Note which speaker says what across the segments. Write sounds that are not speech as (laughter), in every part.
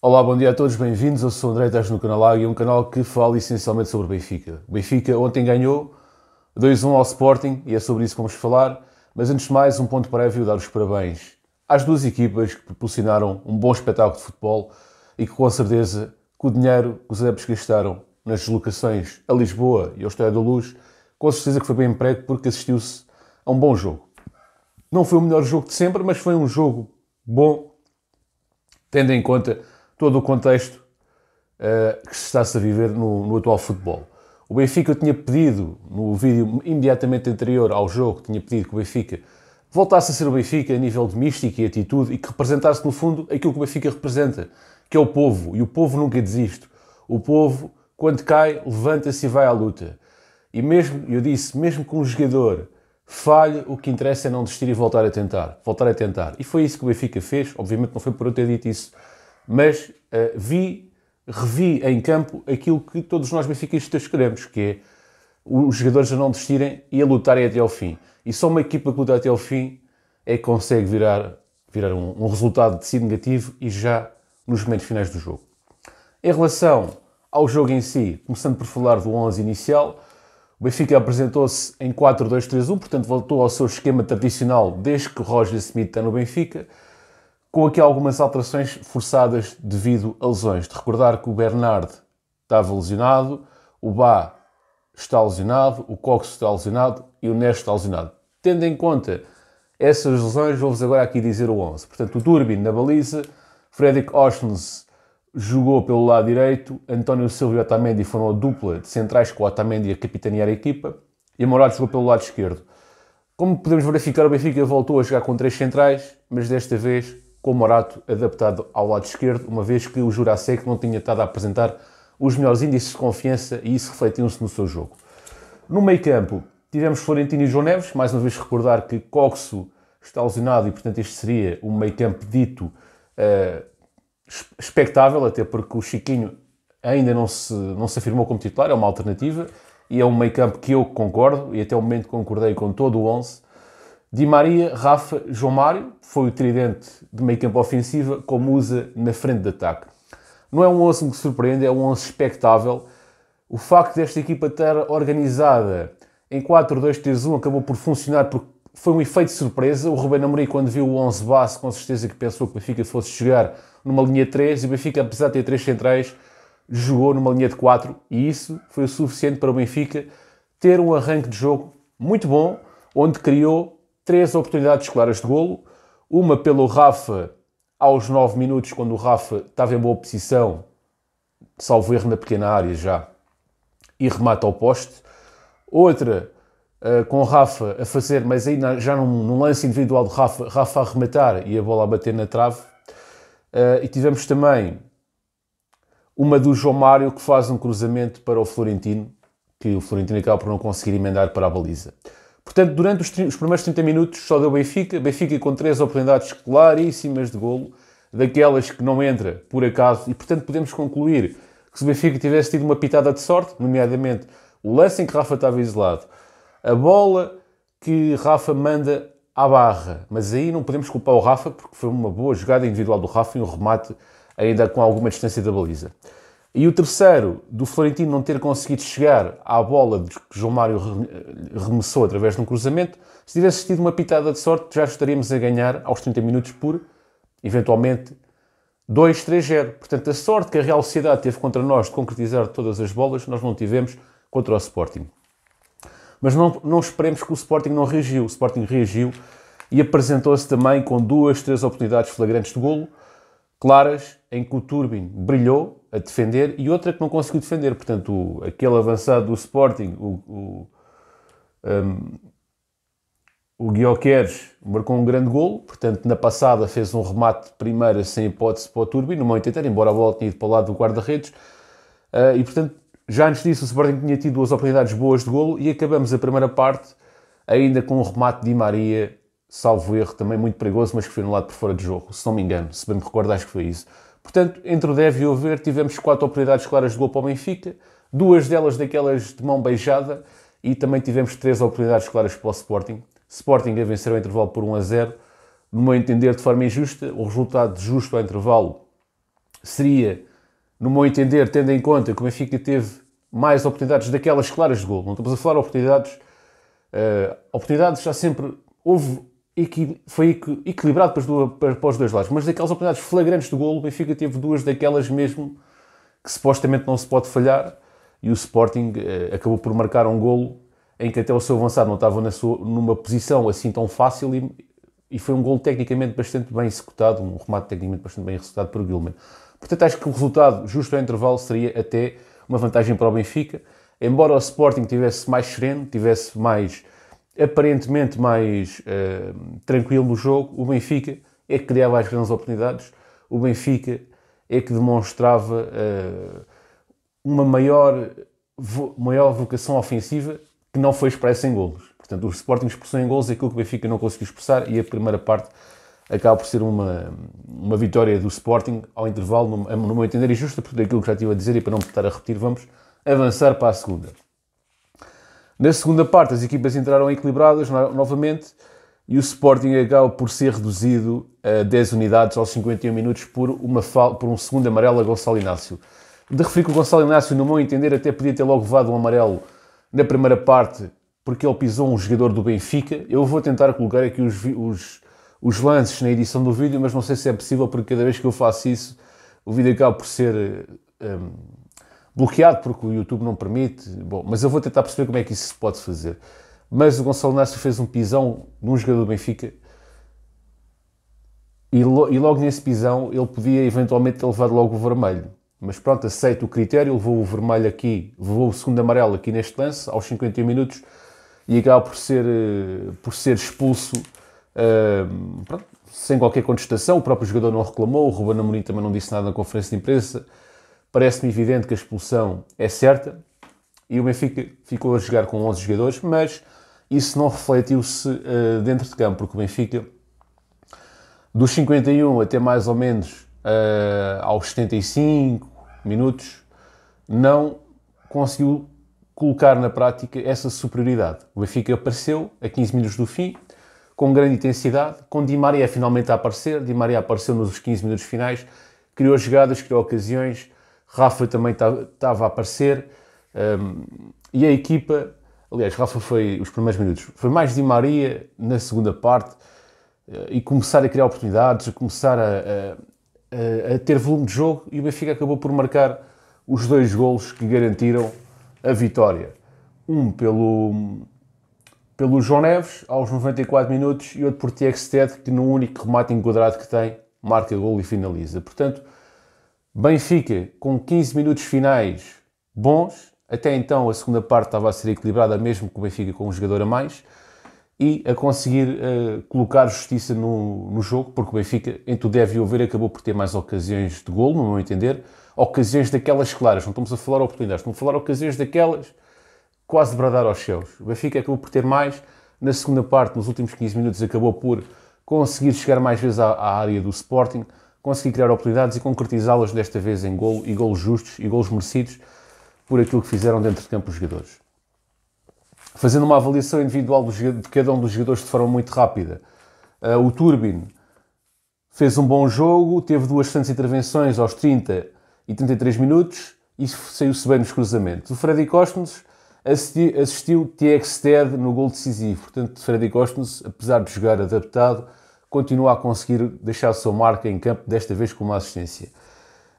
Speaker 1: Olá, bom dia a todos, bem-vindos. Eu sou o André, estás no canal Águia, um canal que fala essencialmente sobre Benfica. O Benfica ontem ganhou 2-1 ao Sporting e é sobre isso que vamos falar. Mas antes de mais, um ponto prévio, dar os parabéns às duas equipas que proporcionaram um bom espetáculo de futebol e que com certeza com o dinheiro que os adeptos gastaram nas deslocações a Lisboa e ao Estádio da Luz, com certeza que foi bem emprego porque assistiu-se a um bom jogo. Não foi o melhor jogo de sempre, mas foi um jogo bom, tendo em conta todo o contexto uh, que se está a viver no, no, atual futebol. O Benfica eu tinha pedido, no vídeo imediatamente anterior ao jogo, tinha pedido que o Benfica voltasse a ser o Benfica a nível de mística e atitude e que representasse, no fundo, aquilo que o Benfica representa, que é o povo. E o povo nunca desiste. O povo, quando cai, levanta-se e vai à luta. E mesmo, eu disse, mesmo que um jogador falhe, o que interessa é não desistir e voltar a tentar. Voltar a tentar. E foi isso que o Benfica fez. Obviamente não foi por eu ter dito isso mas uh, vi, revi em campo aquilo que todos nós benfiquistas queremos, que é os jogadores a não desistirem e a lutarem até ao fim. E só uma equipa que luta até ao fim é que consegue virar, virar um, um resultado de si negativo e já nos momentos finais do jogo. Em relação ao jogo em si, começando por falar do 11 inicial, o Benfica apresentou-se em 4-2-3-1, portanto voltou ao seu esquema tradicional desde que o Roger Smith está no Benfica, com aqui algumas alterações forçadas devido a lesões. De recordar que o Bernard estava lesionado, o Bá está lesionado, o Cox está lesionado e o Neste está lesionado. Tendo em conta essas lesões, vou-vos agora aqui dizer o 11. Portanto, o Durbin na baliza, Frederick Ostens jogou pelo lado direito, António Silva e Otamendi foram a dupla de centrais com o Otamendi a capitanear a equipa e Morado jogou pelo lado esquerdo. Como podemos verificar, o Benfica voltou a jogar com três centrais, mas desta vez com o Morato adaptado ao lado esquerdo, uma vez que o Jurasek não tinha estado a apresentar os melhores índices de confiança e isso refletiu-se no seu jogo. No meio campo, tivemos Florentino e João Neves, mais uma vez recordar que Coxo está lesionado e, portanto, este seria um meio campo dito uh, expectável, até porque o Chiquinho ainda não se, não se afirmou como titular, é uma alternativa e é um meio campo que eu concordo e até o momento concordei com todo o onze. Di Maria, Rafa, João Mário, foi o tridente de meio campo ofensiva, como usa na frente de ataque. Não é um 11 que surpreende, é um 11 espectável. O facto desta equipa estar organizada em 4-2-3-1 acabou por funcionar porque foi um efeito de surpresa. O Rubén Amorim, quando viu o 11 base, com certeza que pensou que o Benfica fosse chegar numa linha 3 e o Benfica, apesar de ter 3 centrais, jogou numa linha de 4 e isso foi o suficiente para o Benfica ter um arranque de jogo muito bom, onde criou três oportunidades claras de golo, uma pelo Rafa aos 9 minutos, quando o Rafa estava em boa posição, salvo erro na pequena área já, e remata ao poste. Outra uh, com o Rafa a fazer, mas aí já num, num, lance individual de Rafa, Rafa a rematar e a bola a bater na trave. Uh, e tivemos também uma do João Mário que faz um cruzamento para o Florentino, que o Florentino acaba por não conseguir emendar para a baliza. Portanto, durante os, os primeiros 30 minutos só deu Benfica. Benfica com três oportunidades claríssimas de golo, daquelas que não entra por acaso. E, portanto, podemos concluir que se o Benfica tivesse tido uma pitada de sorte, nomeadamente o lance em que Rafa estava isolado, a bola que Rafa manda à barra, mas aí não podemos culpar o Rafa porque foi uma boa jogada individual do Rafa e um remate ainda com alguma distância da baliza. E o terceiro, do Florentino não ter conseguido chegar à bola que João Mário eh, remessou através de um cruzamento, se tivesse tido uma pitada de sorte, já estaríamos a ganhar aos 30 minutos por, eventualmente, 2-3-0. Portanto, a sorte que a Real Sociedade teve contra nós de concretizar todas as bolas, nós não tivemos contra o Sporting. Mas não, não esperemos que o Sporting não reagiu. O Sporting reagiu e apresentou-se também com duas, três oportunidades flagrantes de golo, claras, em que o Turbin brilhou, a defender e outra que não conseguiu defender. Portanto, o, aquele avançado do Sporting, o, o, um, o Guioqueres, marcou um grande golo. Portanto, na passada fez um remate de primeira sem hipótese para o Turbi, no 80, embora a bola tenha ido para o lado do guarda-redes. Uh, e, portanto, já antes disso, o Sporting tinha tido duas oportunidades boas de golo e acabamos a primeira parte ainda com um remate de Maria, salvo erro, também muito perigoso, mas que foi no lado por fora de jogo, se não me engano. Se bem me recordo, acho que foi isso. Portanto, entre o deve e o ver, tivemos quatro oportunidades claras de gol para o Benfica, duas delas daquelas de mão beijada e também tivemos três oportunidades claras para o Sporting. Sporting a vencer o intervalo por 1 a 0, no meu entender, de forma injusta. O resultado justo ao intervalo seria, no meu entender, tendo em conta que o Benfica teve mais oportunidades daquelas claras de gol. Não estamos a falar de oportunidades. Uh, oportunidades já sempre. Houve equi foi equi equilibrado para, para, para, os dois lados, mas daquelas oportunidades flagrantes do golo, o Benfica teve duas daquelas mesmo que supostamente não se pode falhar e o Sporting eh, acabou por marcar um golo em que até o seu avançado não estava sua, numa posição assim tão fácil e, e, foi um golo tecnicamente bastante bem executado, um remate tecnicamente bastante bem executado por Gilman. Portanto, acho que o resultado justo ao intervalo seria até uma vantagem para o Benfica, embora o Sporting tivesse mais sereno, tivesse mais aparentemente mais uh, tranquilo no jogo, o Benfica é que criava as grandes oportunidades, o Benfica é que demonstrava uh, uma maior, vo maior vocação ofensiva que não foi expressa em golos. Portanto, o Sporting expressou em golos aquilo que o Benfica não conseguiu expressar e a primeira parte acaba por ser uma, uma vitória do Sporting ao intervalo, no, no meu entender, e justa, porque daquilo que já estive a dizer e para não me estar a repetir, vamos avançar para a segunda. Na segunda parte, as equipas entraram equilibradas novamente e o Sporting acaba por ser reduzido a 10 unidades aos 51 minutos por, uma por um segundo amarelo a Gonçalo Inácio. De referir que o Gonçalo Inácio, no meu entender, até podia ter logo levado um amarelo na primeira parte porque ele pisou um jogador do Benfica. Eu vou tentar colocar aqui os, os, os lances na edição do vídeo, mas não sei se é possível porque cada vez que eu faço isso o vídeo acaba por ser eh, ehm, bloqueado porque o YouTube não permite. Bom, mas eu vou tentar perceber como é que isso se pode fazer. Mas o Gonçalo Inácio fez um pisão num jogador do Benfica e, lo, e logo nesse pisão ele podia eventualmente ter levado logo o vermelho. Mas pronto, aceito o critério, levou o vermelho aqui, levou o segundo amarelo aqui neste lance, aos 51 minutos, e acaba por ser, eh, por ser expulso ehm, pronto, sem qualquer contestação. O próprio jogador não reclamou, o Ruben Amorim também não disse nada na conferência de imprensa. Parece-me evidente que a expulsão é certa e o Benfica ficou a jogar com 11 jogadores, mas isso não refletiu-se uh, dentro de campo, porque o Benfica, dos 51 até mais ou menos uh, aos 75 minutos, não conseguiu colocar na prática essa superioridade. O Benfica apareceu a 15 minutos do fim, com grande intensidade, com Di Maria finalmente a aparecer. Di Maria apareceu nos 15 minutos finais, criou jogadas, criou ocasiões, Rafa também estava tá, a aparecer um, e a equipa, aliás, Rafa foi os primeiros minutos, foi mais de Maria na segunda parte eh, e começar a criar oportunidades, a começar a, a, a, ter volume de jogo e o Benfica acabou por marcar os dois golos que garantiram a vitória. Um pelo, pelo João Neves, aos 94 minutos, e outro por Tiago Stead, que no único remate enquadrado que tem, marca gol e finaliza. Portanto, Benfica com 15 minutos finais bons. Até então a segunda parte estava a ser equilibrada, mesmo com o Benfica com um jogador a mais. E a conseguir uh, colocar justiça no, no, jogo, porque o Benfica, em tudo deve ouvir, acabou por ter mais ocasiões de golo, no meu entender. Ocasiões daquelas claras, não estamos a falar oportunidades, estamos a falar ocasiões daquelas quase de bradar aos céus. O Benfica acabou por ter mais. Na segunda parte, nos últimos 15 minutos, acabou por conseguir chegar mais vezes à, à área do Sporting conseguir criar oportunidades e concretizá-las desta vez em golo, e golos justos e golos merecidos por aquilo que fizeram dentro de campo os jogadores. Fazendo uma avaliação individual de cada um dos jogadores de forma muito rápida, ah, o Turbin fez um bom jogo, teve duas santas intervenções aos 30 e 33 minutos e saiu-se bem nos cruzamentos. O Freddy Costos assistiu, assistiu TX TED no gol decisivo, portanto, Freddy Costos, apesar de jogar adaptado, continua a conseguir deixar a sua marca em campo, desta vez com uma assistência.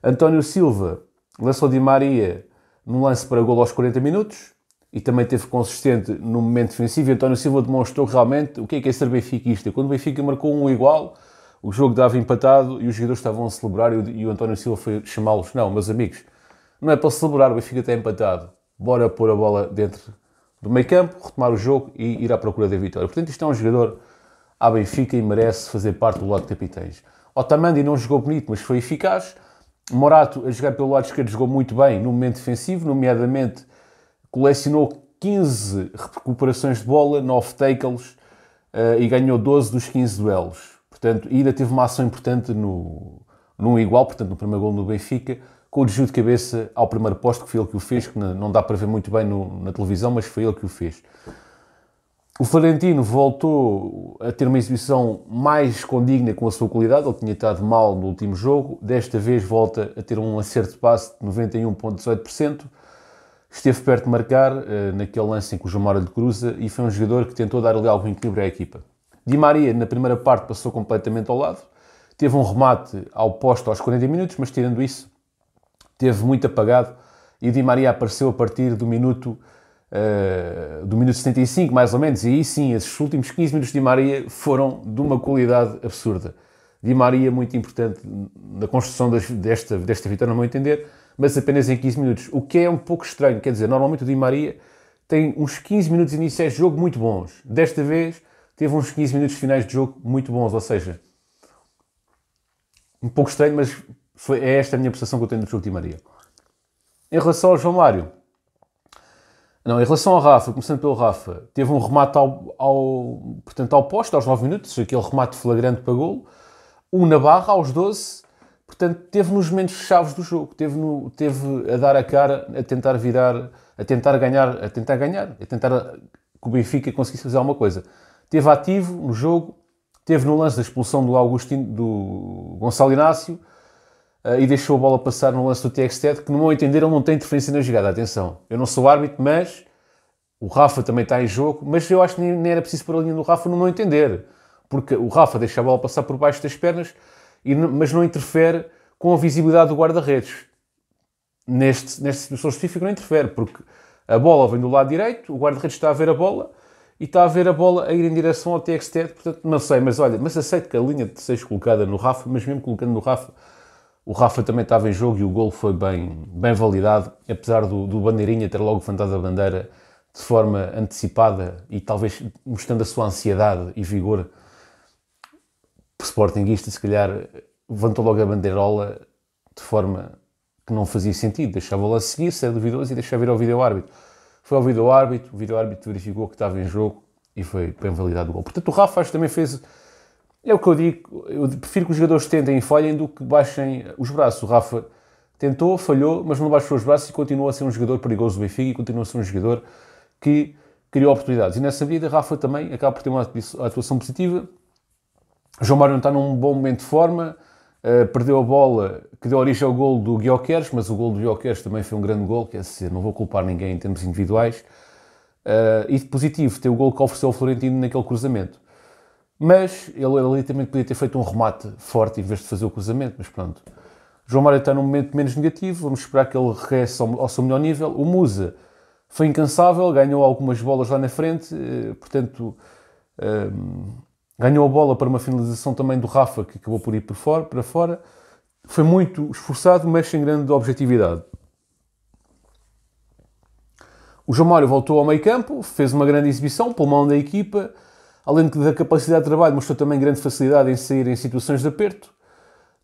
Speaker 1: António Silva lançou Di Maria num lance para gol aos 40 minutos e também teve consistente no momento defensivo. António Silva demonstrou realmente o que é que é ser benfiquista. Quando o Benfica marcou um igual, o jogo dava empatado e os jogadores estavam a celebrar e o, António Silva foi chamá-los. Não, meus amigos, não é para celebrar, o Benfica está empatado. Bora pôr a bola dentro do meio campo, retomar o jogo e ir à procura da vitória. Portanto, isto é um jogador à Benfica e merece fazer parte do lado de capitães. Otamendi não jogou bonito, mas foi eficaz. Morato, a jogar pelo lado esquerdo, jogou muito bem no momento defensivo, nomeadamente colecionou 15 recuperações de bola, 9 tackles uh, e ganhou 12 dos 15 duelos. Portanto, ainda teve uma ação importante no, num igual, portanto, no primeiro gol no Benfica, com o desvio de cabeça ao primeiro posto, que foi ele que o fez, que não dá para ver muito bem no, na televisão, mas foi ele que o fez. O Florentino voltou a ter uma exibição mais condigna com a sua qualidade, ele tinha estado mal no último jogo, desta vez volta a ter um acerto de passe de 91,18%, esteve perto de marcar eh, naquele lance em que o João Mário lhe cruza e foi um jogador que tentou dar ali algum equilíbrio à equipa. Di Maria, na primeira parte, passou completamente ao lado, teve um remate ao posto aos 40 minutos, mas tirando isso, teve muito apagado e Di Maria apareceu a partir do minuto uh, do minuto 75, mais ou menos, e aí sim, esses últimos 15 minutos de Di Maria foram de uma qualidade absurda. Di Maria, muito importante na construção desta, desta vitória, no meu entender, mas apenas em 15 minutos, o que é um pouco estranho, quer dizer, normalmente o Di Maria tem uns 15 minutos iniciais de jogo muito bons, desta vez teve uns 15 minutos finais de jogo muito bons, ou seja, um pouco estranho, mas foi, é esta a minha percepção que eu tenho do jogo de Maria. Em relação ao João Mário, não, em relação ao Rafa, começando pelo Rafa, teve um remate ao, ao, portanto, ao posto, aos 9 minutos, aquele remate flagrante para golo, um na barra aos 12, portanto, teve nos momentos chaves do jogo, teve, no, teve a dar a cara, a tentar virar, a tentar ganhar, a tentar ganhar, a tentar que o Benfica conseguisse fazer alguma coisa. Teve ativo no jogo, teve no lance da expulsão do Augustino, do Gonçalo Inácio, ah, e deixou a bola passar no lance do TXT, que no meu entender ele não tem interferência na jogada, atenção. Eu não sou árbitro, mas o Rafa também está em jogo, mas eu acho que nem era preciso pôr a linha do Rafa no meu entender, porque o Rafa deixa a bola passar por baixo das pernas, mas não interfere com a visibilidade do guarda-redes. Neste, nesta situação específica não interfere, porque a bola vem do lado direito, o guarda-redes está a ver a bola, e está a ver a bola a ir em direção ao TXT, portanto não sei, mas olha, mas aceito que a linha de colocada no Rafa, mas mesmo colocando no Rafa, o Rafa também estava em jogo e o gol foi bem, bem validado, apesar do, do Bandeirinha ter logo levantado a bandeira de forma antecipada e talvez mostrando a sua ansiedade e vigor sportinguista, se calhar levantou logo a bandeirola de forma que não fazia sentido, deixava lá seguir, se é duvidoso e deixava ir ao vídeo árbitro. Foi ao vídeo árbitro, o vídeo árbitro verificou que estava em jogo e foi bem validado o gol. Portanto, o Rafa acho, também fez é o que eu digo, eu prefiro que os jogadores tentem e falhem do que baixem os braços. O Rafa tentou, falhou, mas não baixou os braços e continua a ser um jogador perigoso do Benfica e continua a ser um jogador que criou oportunidades. E nessa medida, Rafa também acaba por ter uma atuação positiva. João Mário não está num bom momento de forma, uh, perdeu a bola que deu origem ao gol do Guioqueres, mas o gol do Guioqueres também foi um grande gol, quer dizer, não vou culpar ninguém em termos individuais. Uh, e de positivo, ter o gol que ofereceu ao Florentino naquele cruzamento. Mas ele também podia ter feito um remate forte em vez de fazer o cruzamento, mas pronto. João Mário está num momento menos negativo, vamos esperar que ele regresse ao, ao seu melhor nível. O Musa foi incansável, ganhou algumas bolas lá na frente, eh, portanto, um, ehm, ganhou a bola para uma finalização também do Rafa, que acabou por ir fora, para fora. Foi muito esforçado, mas sem grande objetividade. O João Mário voltou ao meio campo, fez uma grande exibição, pulmão da equipa, Além da capacidade de trabalho, mostrou também grande facilidade em sair em situações de aperto.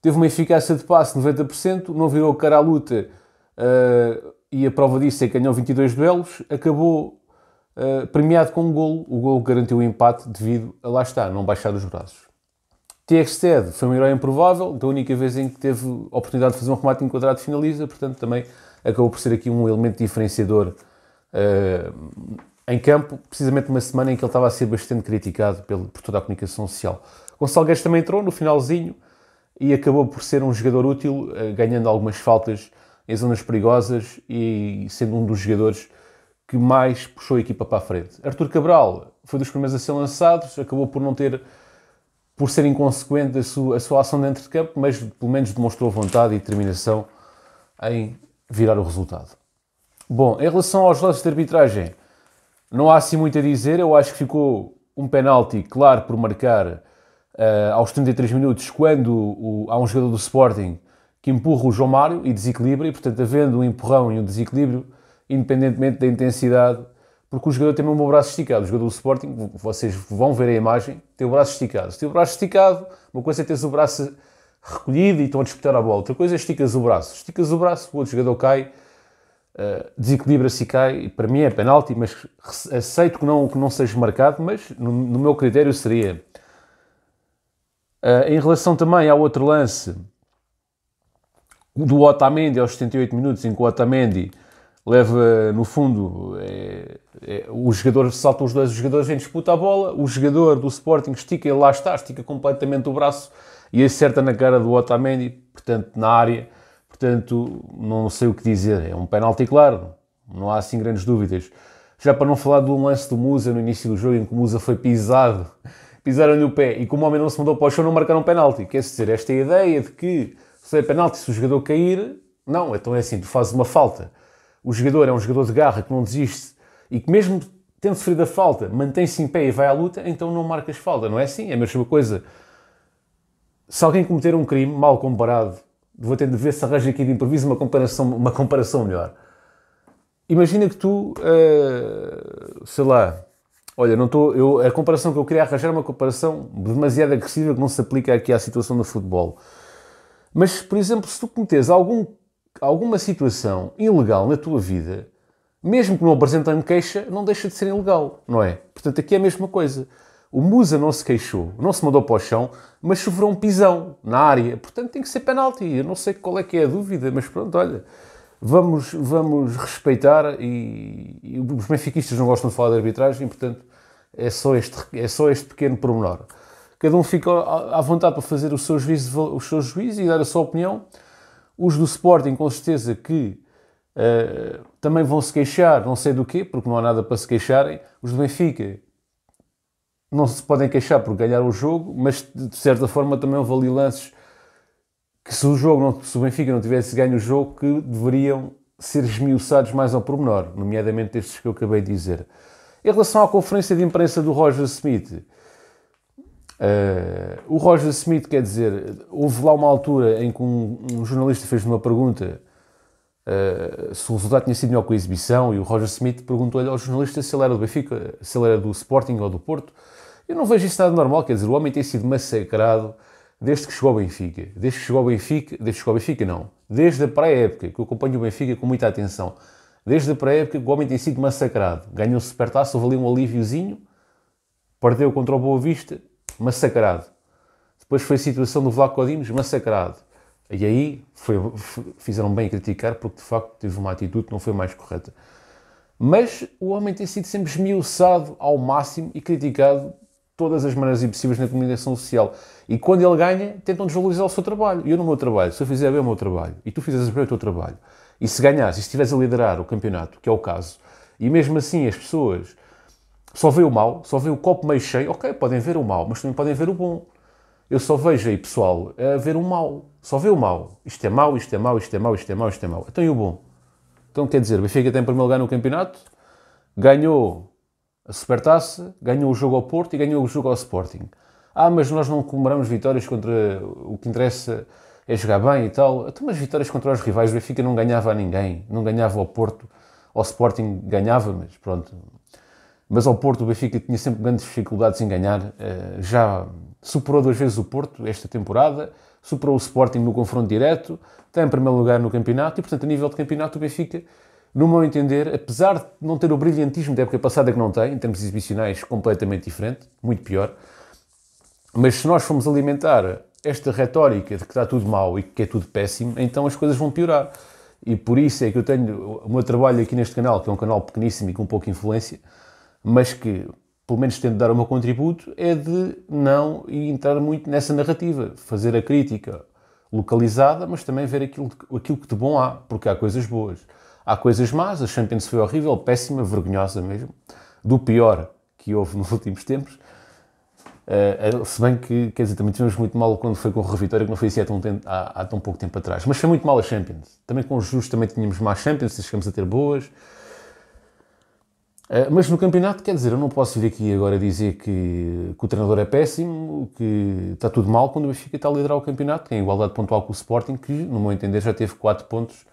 Speaker 1: Teve uma eficácia de passe de 90%, não virou cara à luta uh, e a prova disso é que ganhou 22 duelos. Acabou uh, premiado com um golo. O golo garantiu o empate devido a lá está não baixar os braços. TXTED foi um herói improvável, da única vez em que teve oportunidade de fazer um remate enquadrado finaliza, portanto também acabou por ser aqui um elemento diferenciador uh, em campo, precisamente numa semana em que ele estava a ser bastante criticado pelo, por toda a comunicação social. Gonçalo Guedes também entrou no finalzinho e acabou por ser um jogador útil, eh, ganhando algumas faltas em zonas perigosas e sendo um dos jogadores que mais puxou a equipa para a frente. Artur Cabral foi dos primeiros a ser lançado acabou por não ter, por ser inconsequente a sua, a sua ação dentro de campo, mas pelo menos demonstrou vontade e determinação em virar o resultado. Bom, em relação aos lances de arbitragem, não há assim muito a dizer, eu acho que ficou um penalti claro por marcar uh, aos 33 minutos, quando o, há um jogador do Sporting que empurra o João Mário e desequilibra, e portanto, havendo um empurrão e um desequilíbrio, independentemente da intensidade, porque o jogador tem o meu braço esticado. O jogador do Sporting, vocês vão ver a imagem, tem o braço esticado. Se tem o braço esticado, uma coisa é ter o braço recolhido e estão a disputar a bola, outra coisa é esticas o braço. Esticas o braço, o outro jogador cai eh, desequilibra-se e cai. Para mim é penalti, mas aceito que não, que não seja marcado, mas no, no meu critério seria. Uh, em relação também ao outro lance do Otamendi aos 78 minutos, em que o Otamendi leva, no fundo, é, é, o jogador salta os dois jogadores em disputa a bola, o jogador do Sporting estica, e lá está, estica completamente o braço e acerta na cara do Otamendi, portanto, na área. Portanto, não sei o que dizer. É um penalti claro, não há assim grandes dúvidas. Já para não falar de um lance do Musa no início do jogo, em que o Musa foi pisado, (laughs) pisaram-lhe o pé e como o homem não se mudou para o chão, não marcaram um penalti. Quer dizer, esta é ideia de que se é penalti se o jogador cair, não, então é assim, tu fazes uma falta. O jogador é um jogador de garra que não desiste e que mesmo tendo sofrido a falta, mantém-se em pé e vai à luta, então não marcas falta, não é assim? É a mesma coisa. Se alguém cometer um crime mal comparado Vou ter de ver se arranjo aqui de improviso uma comparação, uma comparação melhor. Imagina que tu, uh, sei lá, olha, não estou, eu, a comparação que eu queria arranjar é uma comparação demasiado agressiva que não se aplica aqui à situação do futebol. Mas, por exemplo, se tu cometes algum, alguma situação ilegal na tua vida, mesmo que não apresentando queixa, não deixa de ser ilegal, não é? Portanto, aqui é a mesma coisa. O Musa não se queixou, não se mandou para o chão, mas sofreu um pisão na área. Portanto, tem que ser penalti. Eu não sei qual é que é a dúvida, mas pronto, olha. Vamos, vamos respeitar e, e os benfiquistas não gostam de falar de arbitragem, portanto, é só este, é só este pequeno pormenor. Cada um fica à vontade para fazer o seu juízo, os seus juízes e dar a sua opinião. Os do Sporting, com certeza que uh, também vão se queixar, não sei do quê, porque não há nada para se queixarem. Os do Benfica, não se podem queixar por ganhar o jogo, mas de certa forma também houve ali lances que se o jogo, não, se o Benfica não tivesse ganho o jogo, que deveriam ser esmiuçados mais ao pormenor, nomeadamente estes que eu acabei de dizer. Em relação à conferência de imprensa do Roger Smith, Uh, o Roger Smith, quer dizer, houve lá uma altura em que um, um jornalista fez lhe uma pergunta uh, se o resultado tinha sido melhor com a exibição e o Roger Smith perguntou-lhe ao jornalista se ele era do Benfica, se ele era do Sporting ou do Porto. Eu não vejo isso nada normal, quer dizer, o homem tem sido massacrado desde que chegou ao Benfica. Desde que chegou ao Benfica, desde que chegou ao Benfica não, desde a pré-época, que eu acompanho o Benfica com muita atenção. Desde a pré-época o homem tem sido massacrado. Ganhou se supertaço, houve ali um alíviozinho, perdeu contra o Boa Vista, massacrado. Depois foi a situação do Vlaco Codinos, massacrado. E aí foi, fizeram bem a criticar, porque de facto teve uma atitude que não foi mais correta. Mas o homem tem sido sempre esmiuçado ao máximo e criticado todas as maneiras impossíveis na comunicação social. E quando ele ganha, tentam desvalorizar o seu trabalho. E eu no meu trabalho, se eu fizer bem o meu trabalho, e tu fizeres bem o teu trabalho, e se ganhas, e estiveres a liderar o campeonato, que é o caso, e mesmo assim as pessoas só veem o mal, só veem o copo meio cheio, ok, podem ver o mal, mas também podem ver o bom. Eu só vejo aí, pessoal, a ver o mal. Só vê o mal. Isto é mau, isto é mau, isto é mau, isto é mau, isto é mau. Então e o bom? Então quer dizer, o Benfica tem em primeiro lugar no campeonato, ganhou a Supertaça ganhou o jogo ao Porto e ganhou o jogo ao Sporting. Ah, mas nós não comemoramos vitórias contra o que interessa é jogar bem e tal. Até então, umas vitórias contra os rivais. O Benfica não ganhava a ninguém, não ganhava ao Porto. Ao Sporting ganhava, mas pronto. Mas ao Porto o Benfica tinha sempre grandes dificuldades em ganhar. Eh, já superou duas vezes o Porto esta temporada, superou o Sporting no confronto direto, está em primeiro lugar no campeonato e, portanto, a nível de campeonato, o Benfica no meu entender, apesar de não ter o brilhantismo da época passada que não tem, em termos exibicionais completamente diferente, muito pior, mas se nós formos alimentar esta retórica de que está tudo mal e que é tudo péssimo, então as coisas vão piorar. E por isso é que eu tenho o meu trabalho aqui neste canal, que é um canal pequeníssimo e com pouca influência, mas que pelo menos tento dar o meu contributo, é de não entrar muito nessa narrativa, fazer a crítica localizada, mas também ver aquilo, aquilo que de bom há, porque há coisas boas. Há coisas más, a Champions foi horrível, péssima, vergonhosa mesmo, do pior que houve nos (laughs) últimos tempos. Uh, se bem que, quer dizer, também tivemos muito mal quando foi com o Revitória, que não foi assim há tão, tempo, há, há tão pouco tempo atrás. Mas foi muito mal a Champions. Também com o Justo também tínhamos más Champions, chegamos a ter boas. Uh, mas no campeonato, quer dizer, eu não posso vir aqui agora dizer que, que, o treinador é péssimo, que está tudo mal quando o Benfica está a liderar o campeonato, que tem igualdade pontual com o Sporting, que, no meu entender, já teve 4 pontos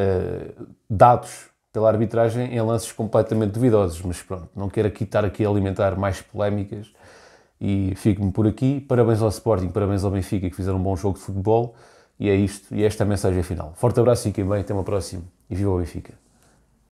Speaker 1: eh, dados pela arbitragem em lances completamente duvidosos, mas pronto, não quero aqui estar aqui a alimentar mais polémicas e fico-me por aqui. Parabéns ao Sporting, parabéns ao Benfica que fizeram um bom jogo de futebol e é isto, e esta é a mensagem final. Forte abraço, fiquem bem, até uma próxima e viva o Benfica!